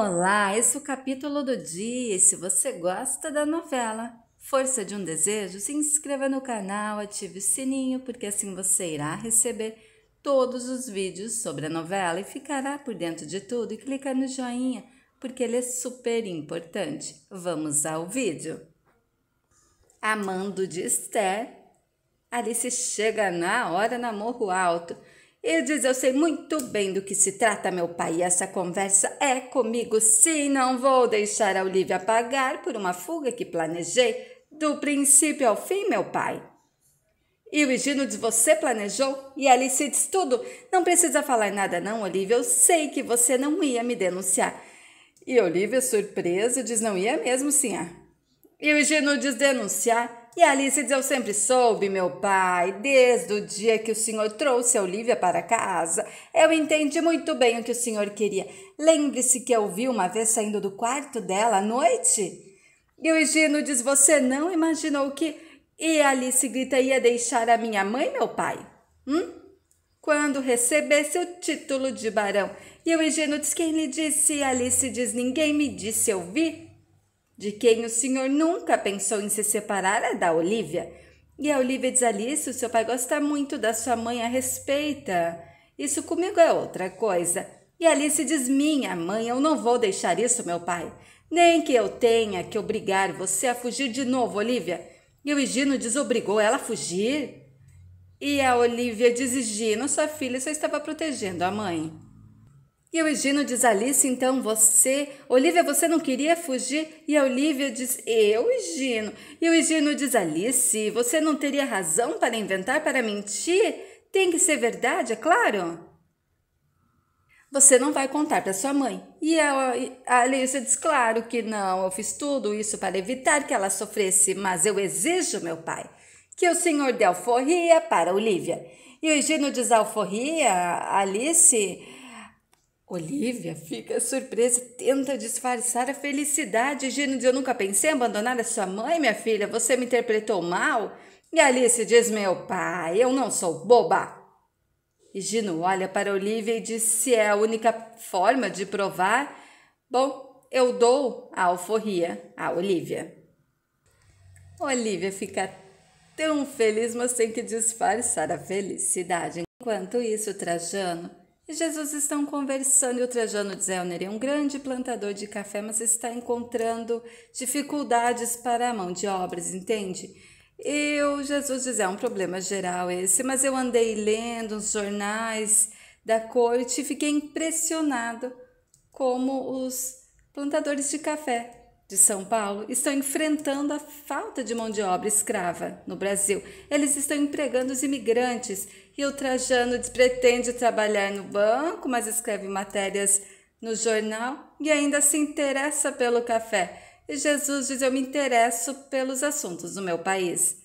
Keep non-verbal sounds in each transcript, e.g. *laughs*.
Olá, esse é o capítulo do dia e se você gosta da novela Força de um Desejo, se inscreva no canal, ative o sininho, porque assim você irá receber todos os vídeos sobre a novela e ficará por dentro de tudo e clica no joinha, porque ele é super importante. Vamos ao vídeo. Amando de Esther, Alice chega na hora na Morro Alto e diz: Eu sei muito bem do que se trata, meu pai, e essa conversa é comigo. Sim, não vou deixar a Olivia pagar por uma fuga que planejei do princípio ao fim, meu pai. E o gino diz: Você planejou? E Alice diz tudo. Não precisa falar nada, não, Olivia. Eu sei que você não ia me denunciar. E Olivia, surpresa, diz: Não ia mesmo, sim. E o gino diz: Denunciar? E Alice diz: Eu sempre soube, meu pai, desde o dia que o senhor trouxe a Olivia para casa. Eu entendi muito bem o que o senhor queria. Lembre-se que eu vi uma vez saindo do quarto dela à noite. E o Higino diz: Você não imaginou que. E Alice grita: Ia deixar a minha mãe, meu pai? Hum? Quando recebesse o título de barão. E o Higino diz: Quem lhe disse? E Alice diz: Ninguém me disse, eu vi de quem o senhor nunca pensou em se separar é da Olivia. E a Olivia diz a Alice: o seu pai gosta muito da sua mãe, a respeita. Isso comigo é outra coisa. E Alice diz: minha mãe, eu não vou deixar isso, meu pai. Nem que eu tenha que obrigar você a fugir de novo, Olivia. E o Higino desobrigou ela a fugir. E a Olivia diz: Gino, sua filha só estava protegendo a mãe. E o Egino diz a Alice, então você, Olivia, você não queria fugir? E a Olivia diz, eu, Egino. E o Egino diz a Alice, você não teria razão para inventar, para mentir? Tem que ser verdade, é claro. Você não vai contar para sua mãe. E a, a Alice diz, claro que não, eu fiz tudo isso para evitar que ela sofresse, mas eu exijo, meu pai, que o senhor dê alforria para Olivia. E o Egino diz alforria, Alice... Olivia fica surpresa tenta disfarçar a felicidade. Gino diz: Eu nunca pensei em abandonar a sua mãe, minha filha. Você me interpretou mal. E Alice diz: Meu pai, eu não sou boba. E Gino olha para Olivia e diz: Se é a única forma de provar, bom, eu dou a alforria a Olivia. Olivia fica tão feliz, mas tem que disfarçar a felicidade. Enquanto isso, Trajano e Jesus estão conversando e o Trajano de Zellner é um grande plantador de café, mas está encontrando dificuldades para a mão de obras, entende? E o Jesus diz, é um problema geral esse, mas eu andei lendo os jornais da corte e fiquei impressionado como os plantadores de café de São Paulo estão enfrentando a falta de mão de obra escrava no Brasil. Eles estão empregando os imigrantes e o Trajano pretende trabalhar no banco, mas escreve matérias no jornal e ainda se interessa pelo café. E Jesus diz: Eu me interesso pelos assuntos do meu país.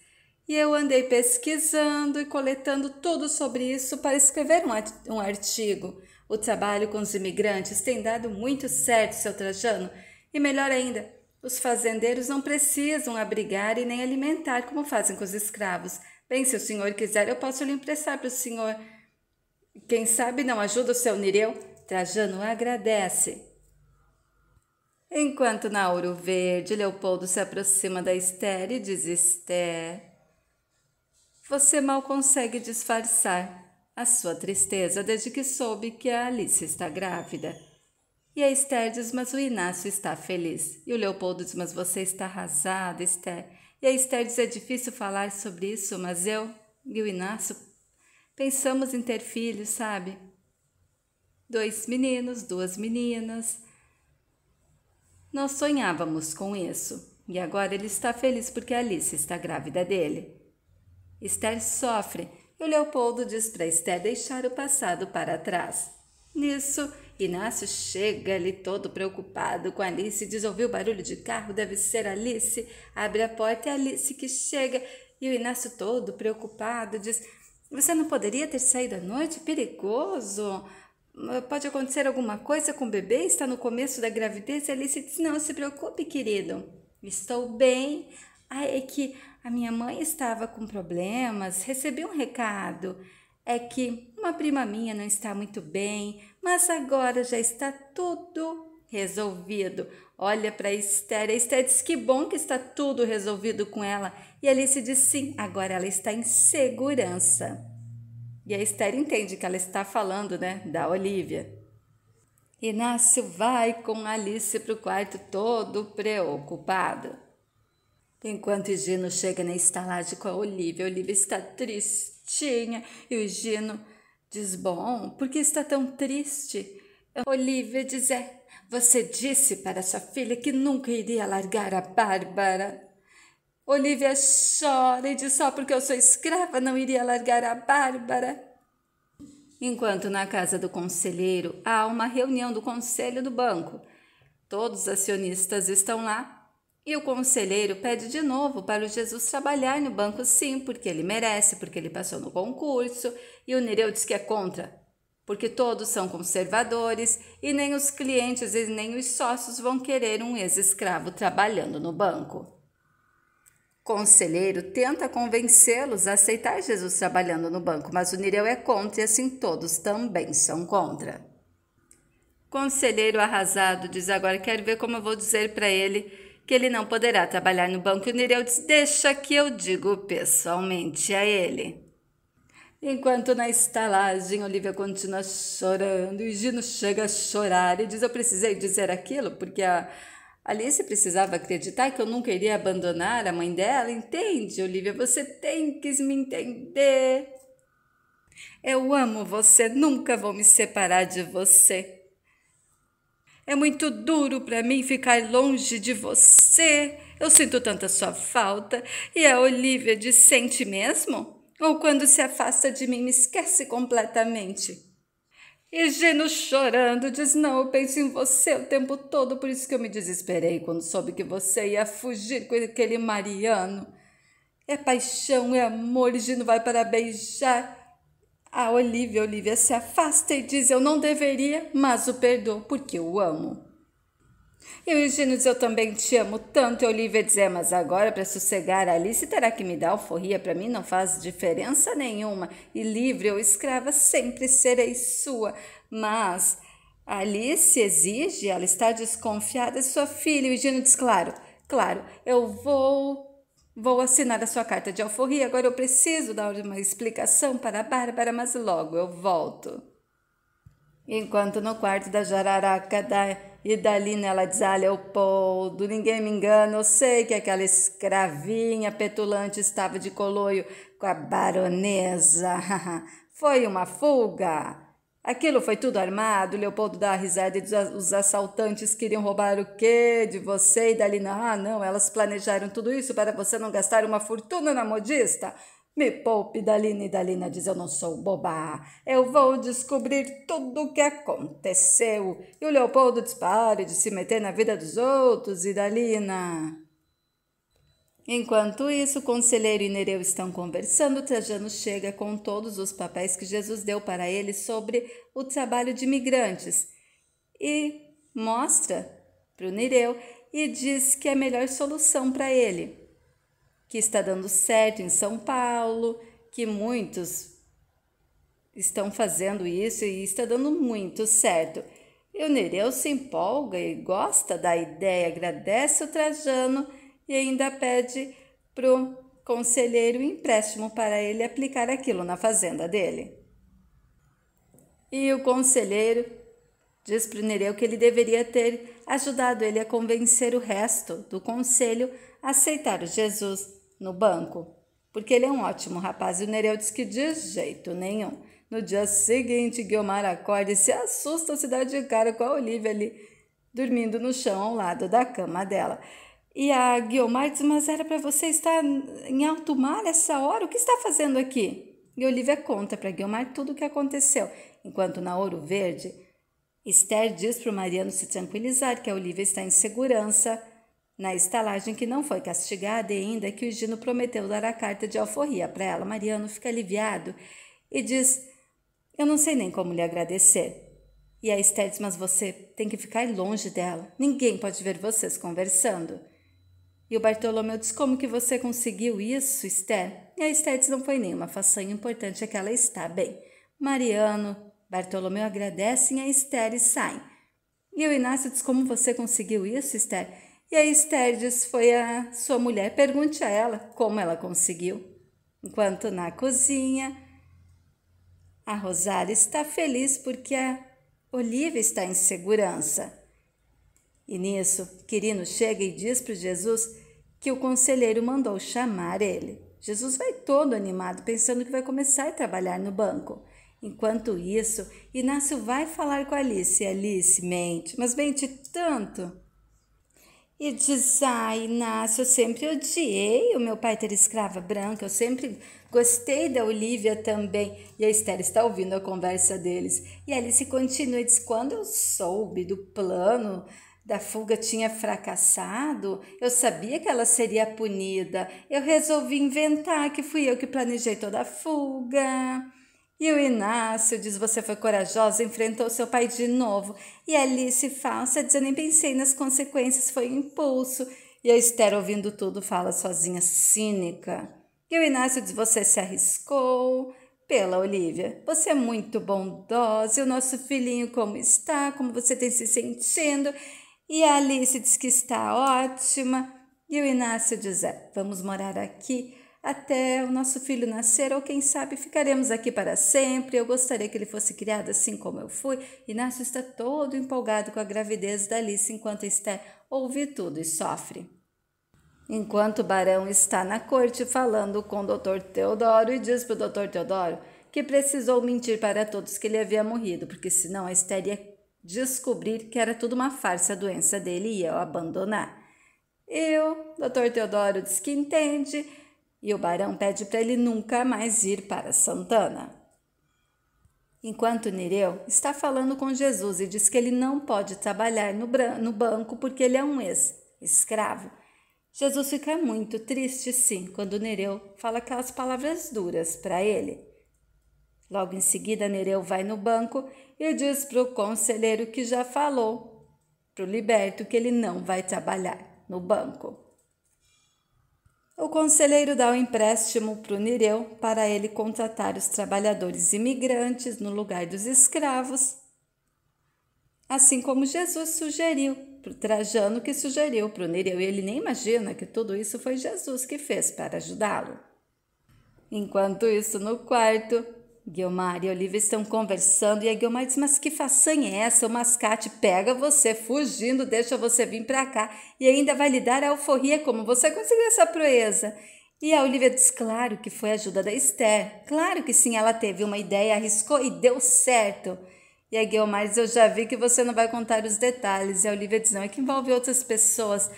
E eu andei pesquisando e coletando tudo sobre isso para escrever um artigo. O trabalho com os imigrantes tem dado muito certo, seu Trajano. E melhor ainda, os fazendeiros não precisam abrigar e nem alimentar como fazem com os escravos. Bem, se o senhor quiser, eu posso lhe emprestar para o senhor. Quem sabe não ajuda o seu Nireu? Trajano agradece. Enquanto na Ouro Verde, Leopoldo se aproxima da Esther e diz: Esther, você mal consegue disfarçar a sua tristeza desde que soube que a Alice está grávida. E a Esther diz: Mas o Inácio está feliz. E o Leopoldo diz: Mas você está arrasada, Esther. E a Esther diz: É difícil falar sobre isso, mas eu e o Inácio pensamos em ter filhos, sabe? Dois meninos, duas meninas. Nós sonhávamos com isso. E agora ele está feliz porque Alice está grávida dele. Esther sofre e o Leopoldo diz para Esther deixar o passado para trás. Nisso, Inácio chega ali todo preocupado com Alice, diz ouvir o barulho de carro, deve ser Alice. Abre a porta e é Alice que chega. E o Inácio todo preocupado diz: Você não poderia ter saído à noite? Perigoso. Pode acontecer alguma coisa com o bebê? Está no começo da gravidez? E Alice diz: Não se preocupe, querido. Estou bem. Ah, é que a minha mãe estava com problemas. Recebi um recado. É que uma prima minha não está muito bem, mas agora já está tudo resolvido. Olha para Esther. A Esther diz que bom que está tudo resolvido com ela. E Alice diz sim, agora ela está em segurança. E a Esther entende que ela está falando, né, da Olivia. Inácio vai com Alice para o quarto todo preocupado. Enquanto o Gino chega na estalagem com a Olivia, a Olivia está tristinha e o Gino Diz bom, por que está tão triste? Olivia diz é, você disse para sua filha que nunca iria largar a Bárbara. Olivia chora e diz só porque eu sou escrava não iria largar a Bárbara. Enquanto na casa do conselheiro há uma reunião do conselho do banco. Todos os acionistas estão lá e o conselheiro pede de novo para o Jesus trabalhar no banco, sim, porque ele merece, porque ele passou no concurso, e o Nereu diz que é contra, porque todos são conservadores e nem os clientes e nem os sócios vão querer um ex-escravo trabalhando no banco. Conselheiro tenta convencê-los a aceitar Jesus trabalhando no banco, mas o Nireu é contra e assim todos também são contra. Conselheiro arrasado diz agora: Quero ver como eu vou dizer para ele que ele não poderá trabalhar no banco. E o Nereu diz: Deixa que eu digo pessoalmente a ele. Enquanto na estalagem, Olivia continua chorando e Gino chega a chorar e diz: Eu precisei dizer aquilo porque a Alice precisava acreditar que eu nunca iria abandonar a mãe dela. Entende, Olivia? Você tem que me entender. Eu amo você, nunca vou me separar de você. É muito duro para mim ficar longe de você. Eu sinto tanta sua falta. E a Olivia diz: sente mesmo? Ou quando se afasta de mim, me esquece completamente? E Gino chorando diz: Não, eu penso em você o tempo todo, por isso que eu me desesperei quando soube que você ia fugir com aquele Mariano. É paixão, é amor, e Gino vai para beijar. A Olivia, Olivia se afasta e diz: Eu não deveria, mas o perdoo porque o amo. E o Eugênio diz: Eu também te amo tanto. E a Olivia diz: É, mas agora para sossegar a Alice terá que me dar alforria. Para mim não faz diferença nenhuma. E livre ou escrava, sempre serei sua. Mas Alice exige, ela está desconfiada, sua filha. E o Eugênio diz: Claro, claro, eu vou Vou assinar a sua carta de alforria, agora eu preciso dar uma explicação para a Bárbara, mas logo eu volto. Enquanto no quarto da jararaca da Idalina ela desalha o Do ninguém me engana, eu sei que aquela escravinha petulante estava de coloio com a baronesa. *laughs* Foi uma fuga. Aquilo foi tudo armado. Leopoldo dá risada e diz: ah, os assaltantes queriam roubar o quê de você e Dalina? Ah, não, elas planejaram tudo isso para você não gastar uma fortuna na modista. Me poupe, Dalina. E Dalina diz: Eu não sou boba. Eu vou descobrir tudo o que aconteceu. E o Leopoldo dispara de se meter na vida dos outros. E Dalina. Enquanto isso, o conselheiro e Nereu estão conversando. Trajano chega com todos os papéis que Jesus deu para ele sobre o trabalho de imigrantes e mostra para o Nereu e diz que é a melhor solução para ele, que está dando certo em São Paulo, que muitos estão fazendo isso e está dando muito certo. E o Nereu se empolga e gosta da ideia, agradece o Trajano e ainda pede para o conselheiro empréstimo para ele aplicar aquilo na fazenda dele. E o conselheiro diz para o Nereu que ele deveria ter ajudado ele a convencer o resto do conselho a aceitar o Jesus no banco, porque ele é um ótimo rapaz e o Nereu diz que de jeito nenhum. No dia seguinte, Guiomar acorda e se assusta se dá de cara com a Olivia ali, dormindo no chão ao lado da cama dela. E a Guiomar diz, mas era para você estar em alto mar essa hora, o que está fazendo aqui? E Olivia conta para Guiomar tudo o que aconteceu, enquanto na Ouro Verde, Esther diz para o Mariano se tranquilizar que a Olivia está em segurança na estalagem que não foi castigada e ainda que o Gino prometeu dar a carta de alforria para ela. Mariano fica aliviado e diz, eu não sei nem como lhe agradecer. E a Esther diz, mas você tem que ficar longe dela, ninguém pode ver vocês conversando. E o Bartolomeu diz: Como que você conseguiu isso, Esther? E a Esther diz: Não foi nenhuma façanha importante, é que ela está bem. Mariano, Bartolomeu agradecem a Esther e saem. E o Inácio diz: Como você conseguiu isso, Esther? E a Esther diz: Foi a sua mulher. Pergunte a ela como ela conseguiu. Enquanto na cozinha, a Rosário está feliz porque a Olivia está em segurança. E nisso, Quirino chega e diz para Jesus que o conselheiro mandou chamar ele. Jesus vai todo animado, pensando que vai começar a trabalhar no banco. Enquanto isso, Inácio vai falar com Alice. E Alice mente, mas mente tanto. E diz: Ah, Inácio, eu sempre odiei o meu pai ter escrava branca, eu sempre gostei da Olivia também. E a Esther está ouvindo a conversa deles. E Alice continua e diz: Quando eu soube do plano da fuga tinha fracassado, eu sabia que ela seria punida. Eu resolvi inventar que fui eu que planejei toda a fuga. E o Inácio diz: Você foi corajosa, enfrentou seu pai de novo. E Alice falsa diz: Eu nem pensei nas consequências, foi um impulso. E a Esther, ouvindo tudo, fala sozinha, cínica. E o Inácio diz: Você se arriscou. Pela Olivia, você é muito bondosa. E o nosso filhinho, como está? Como você tem se sentindo? E a Alice diz que está ótima. E o Inácio diz: é, vamos morar aqui até o nosso filho nascer, ou quem sabe ficaremos aqui para sempre. Eu gostaria que ele fosse criado assim como eu fui. Inácio está todo empolgado com a gravidez da Alice, enquanto Esther ouve tudo e sofre. Enquanto o barão está na corte falando com o doutor Teodoro e diz para o doutor Teodoro que precisou mentir para todos que ele havia morrido, porque senão a Esther ia descobrir que era tudo uma farsa a doença dele e eu abandonar. Eu, Dr. Teodoro diz que entende e o barão pede para ele nunca mais ir para Santana. Enquanto Nereu está falando com Jesus e diz que ele não pode trabalhar no, no banco porque ele é um ex-escravo. Jesus fica muito triste, sim, quando Nereu fala aquelas palavras duras para ele. Logo em seguida, Nereu vai no banco e diz para o conselheiro que já falou para o liberto que ele não vai trabalhar no banco. O conselheiro dá o um empréstimo para o Nireu para ele contratar os trabalhadores imigrantes no lugar dos escravos, assim como Jesus sugeriu para o Trajano, que sugeriu para o Nireu, e ele nem imagina que tudo isso foi Jesus que fez para ajudá-lo. Enquanto isso, no quarto, Guilmar e Olivia estão conversando e a Guilmar diz: Mas que façanha é essa? O mascate pega você fugindo, deixa você vir para cá e ainda vai lhe dar a alforria. Como você conseguiu essa proeza? E a Olivia diz: Claro que foi a ajuda da Esther. Claro que sim, ela teve uma ideia, arriscou e deu certo. E a Guilmar diz: Eu já vi que você não vai contar os detalhes. E a Olivia diz: Não, é que envolve outras pessoas.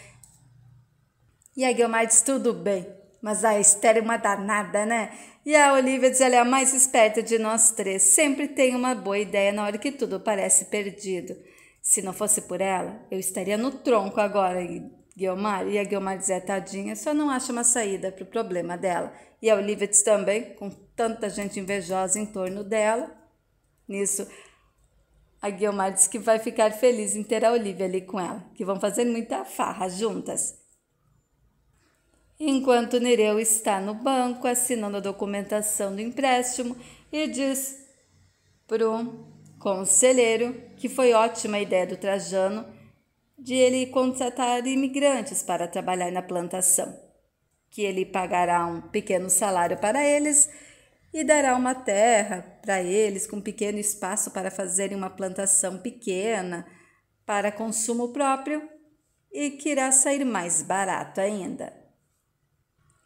E a Guilmar diz: Tudo bem. Mas a Esther é uma danada, né? E a Olivia diz: ela é a mais esperta de nós três. Sempre tem uma boa ideia na hora que tudo parece perdido. Se não fosse por ela, eu estaria no tronco agora, Guiomar. E a Guiomar diz: é, tadinha, só não acha uma saída para o problema dela. E a Olivia diz também, com tanta gente invejosa em torno dela. Nisso, a Guiomar diz que vai ficar feliz em ter a Olivia ali com ela, que vão fazer muita farra juntas. Enquanto Nereu está no banco assinando a documentação do empréstimo e diz pro conselheiro que foi ótima a ideia do Trajano de ele contratar imigrantes para trabalhar na plantação, que ele pagará um pequeno salário para eles e dará uma terra para eles com um pequeno espaço para fazerem uma plantação pequena para consumo próprio e que irá sair mais barato ainda.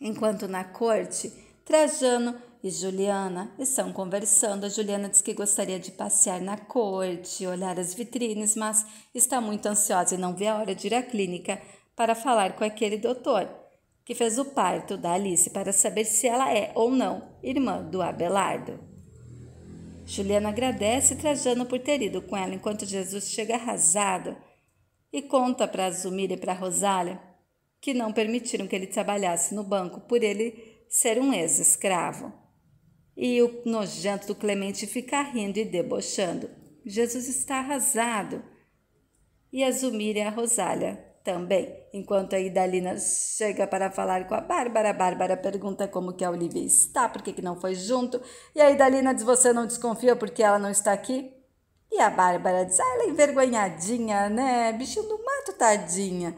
Enquanto na corte, Trajano e Juliana estão conversando. A Juliana diz que gostaria de passear na corte, olhar as vitrines, mas está muito ansiosa e não vê a hora de ir à clínica para falar com aquele doutor que fez o parto da Alice para saber se ela é ou não irmã do Abelardo. Juliana agradece Trajano por ter ido com ela enquanto Jesus chega arrasado e conta para Zumira e para Rosália que não permitiram que ele trabalhasse no banco por ele ser um ex-escravo. E o nojento do Clemente fica rindo e debochando. Jesus está arrasado. E a Zumira e a Rosália também. Enquanto a Idalina chega para falar com a Bárbara, a Bárbara pergunta como que a Olivia está, por que, que não foi junto. E a Idalina diz, você não desconfia porque ela não está aqui? E a Bárbara diz, ah, ela é envergonhadinha, né? Bichinho do mato, tadinha.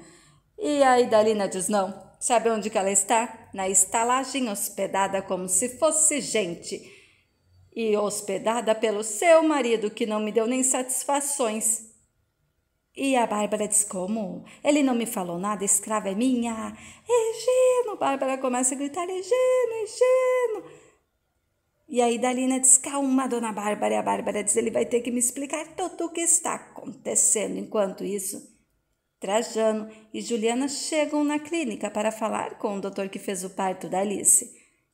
E a Idalina diz não. Sabe onde que ela está? Na estalagem, hospedada como se fosse gente. E hospedada pelo seu marido, que não me deu nem satisfações. E a Bárbara diz: Como? Ele não me falou nada, escrava é minha. Egino! Bárbara começa a gritar: Egino, Egino! E aí Dalina diz: Calma, dona Bárbara. E a Bárbara diz: Ele vai ter que me explicar tudo o que está acontecendo. Enquanto isso, Trajano e Juliana chegam na clínica para falar com o doutor que fez o parto da Alice.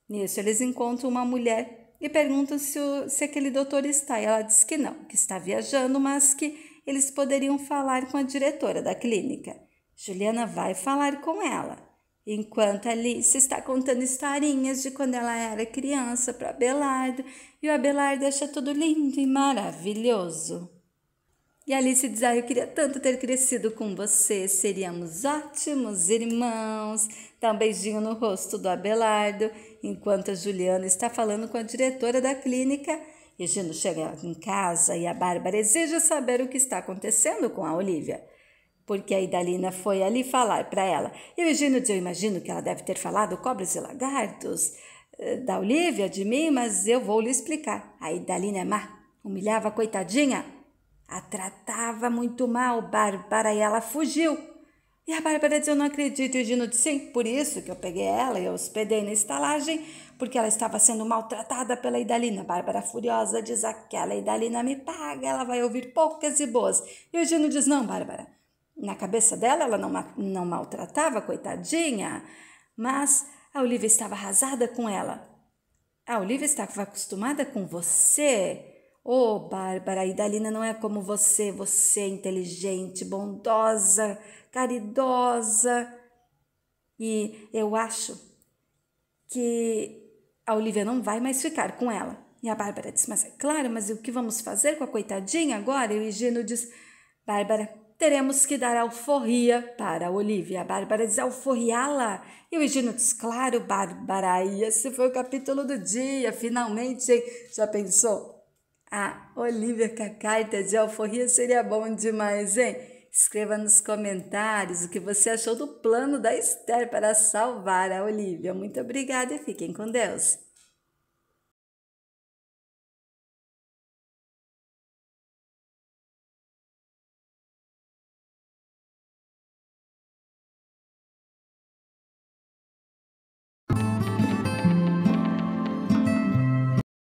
Nisso, eles encontram uma mulher e perguntam se, o, se aquele doutor está. E ela diz que não, que está viajando, mas que eles poderiam falar com a diretora da clínica. Juliana vai falar com ela, enquanto Alice está contando historinhas de quando ela era criança para Abelardo, e o Abelardo deixa tudo lindo e maravilhoso. E Alice diz: Ah, eu queria tanto ter crescido com você, seríamos ótimos irmãos. Dá um beijinho no rosto do Abelardo, enquanto a Juliana está falando com a diretora da clínica. E Gino chega em casa e a Bárbara exige saber o que está acontecendo com a Olivia. Porque a Idalina foi ali falar para ela. E o Gino diz: Eu imagino que ela deve ter falado cobras e lagartos eh, da Olivia, de mim, mas eu vou lhe explicar. A Idalina é má, humilhava a coitadinha. A tratava muito mal, Bárbara, e ela fugiu. E a Bárbara diz: Eu não acredito. E o Gino disse: Sim, por isso que eu peguei ela e hospedei na estalagem, porque ela estava sendo maltratada pela Idalina. Bárbara, furiosa, diz: Aquela Idalina me paga, ela vai ouvir poucas e boas. E o Gino diz: Não, Bárbara. Na cabeça dela, ela não, não maltratava, coitadinha. Mas a Olivia estava arrasada com ela. A Olivia estava acostumada com você. Ô, oh, Bárbara, Idalina não é como você. Você é inteligente, bondosa, caridosa. E eu acho que a Olivia não vai mais ficar com ela. E a Bárbara diz: Mas é claro, mas o que vamos fazer com a coitadinha agora? E o Higino diz: Bárbara, teremos que dar alforria para a Olivia. A Bárbara diz: alforriá-la. E o Higino diz: Claro, Bárbara. E esse foi o capítulo do dia, finalmente. hein? Já pensou? A Olivia Cacaita de alforria seria bom demais, hein? Escreva nos comentários o que você achou do plano da Esther para salvar a Olivia. Muito obrigada e fiquem com Deus.